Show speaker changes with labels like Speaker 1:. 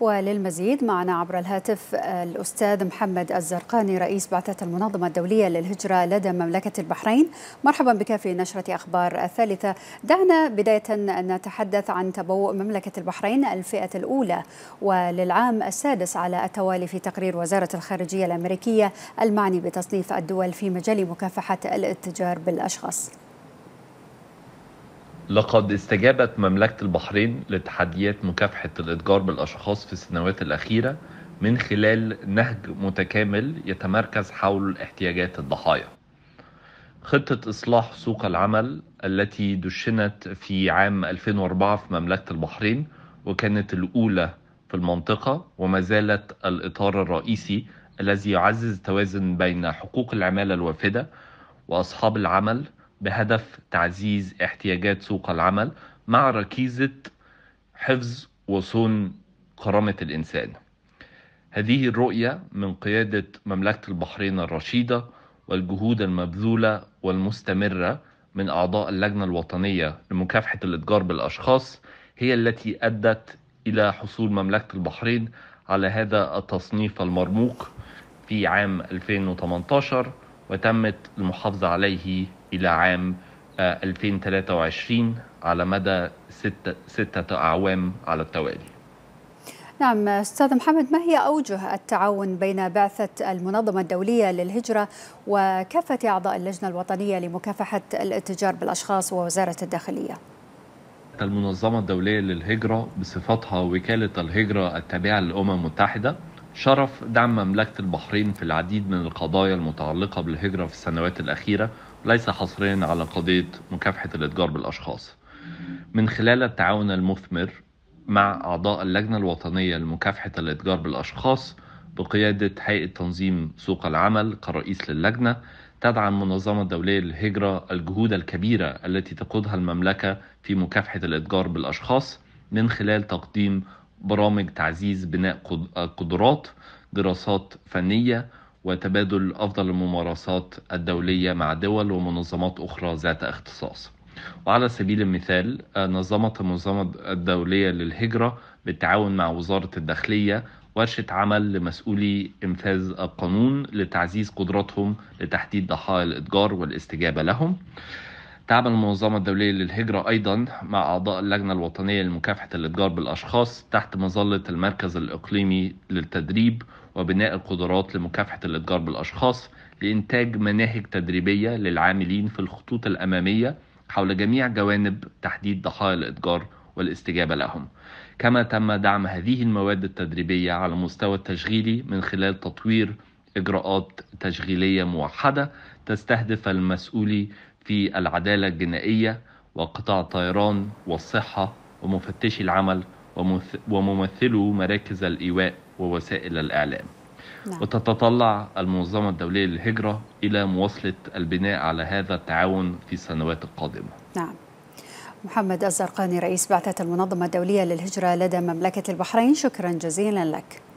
Speaker 1: وللمزيد معنا عبر الهاتف الأستاذ محمد الزرقاني رئيس بعثة المنظمة الدولية للهجرة لدى مملكة البحرين مرحبا بك في نشرة أخبار الثالثة دعنا بداية نتحدث عن تبوء مملكة البحرين الفئة الأولى وللعام السادس على التوالي في تقرير وزارة الخارجية الأمريكية المعني بتصنيف الدول في مجال مكافحة الاتجار بالأشخاص
Speaker 2: لقد استجابت مملكة البحرين لتحديات مكافحة الإتجار بالأشخاص في السنوات الأخيرة من خلال نهج متكامل يتمركز حول احتياجات الضحايا. خطة إصلاح سوق العمل التي دشنت في عام 2004 في مملكة البحرين وكانت الأولى في المنطقة وما زالت الإطار الرئيسي الذي يعزز التوازن بين حقوق العمالة الوافدة وأصحاب العمل بهدف تعزيز احتياجات سوق العمل مع ركيزة حفظ وصون كرامة الإنسان هذه الرؤية من قيادة مملكة البحرين الرشيدة والجهود المبذولة والمستمرة من أعضاء اللجنة الوطنية لمكافحة الإتجار بالأشخاص هي التي أدت إلى حصول مملكة البحرين على هذا التصنيف المرموق في عام 2018 وتمت المحافظة عليه إلى عام 2023 آه، على مدى ستة, ستة أعوام على التوالي
Speaker 1: نعم أستاذ محمد ما هي أوجه التعاون بين بعثة المنظمة الدولية للهجرة وكافة أعضاء اللجنة الوطنية لمكافحة الاتجار بالأشخاص ووزارة الداخلية؟
Speaker 2: المنظمة الدولية للهجرة بصفتها وكالة الهجرة التابعة للأمم المتحدة شرف دعم مملكة البحرين في العديد من القضايا المتعلقة بالهجرة في السنوات الأخيرة ليس حصريا على قضية مكافحة الإتجار بالأشخاص من خلال التعاون المثمر مع أعضاء اللجنة الوطنية لمكافحة الإتجار بالأشخاص بقيادة هيئة تنظيم سوق العمل كرئيس للجنة تدعم منظمة دولية للهجرة الجهود الكبيرة التي تقودها المملكة في مكافحة الإتجار بالأشخاص من خلال تقديم برامج تعزيز بناء قدرات دراسات فنية وتبادل أفضل الممارسات الدولية مع دول ومنظمات أخرى ذات اختصاص وعلى سبيل المثال نظمت المنظمة الدولية للهجرة بالتعاون مع وزارة الداخلية ورشة عمل لمسؤولي إنفاذ القانون لتعزيز قدراتهم لتحديد ضحايا الإتجار والاستجابة لهم تعمل المنظمة الدولية للهجرة أيضا مع أعضاء اللجنة الوطنية لمكافحة الإتجار بالأشخاص تحت مظلة المركز الإقليمي للتدريب وبناء القدرات لمكافحة الإتجار بالأشخاص لإنتاج مناهج تدريبية للعاملين في الخطوط الأمامية حول جميع جوانب تحديد ضحايا الإتجار والاستجابة لهم كما تم دعم هذه المواد التدريبية على المستوى التشغيلي من خلال تطوير إجراءات تشغيلية موحدة تستهدف المسؤولي في العدالة الجنائية وقطاع الطيران والصحة ومفتشي العمل وممثلو مراكز الإيواء ووسائل الإعلام نعم. وتتطلع المنظمة الدولية للهجرة إلى مواصلة البناء على هذا التعاون في السنوات القادمة
Speaker 1: نعم محمد الزرقاني رئيس بعثة المنظمة الدولية للهجرة لدى مملكة البحرين شكرا جزيلا لك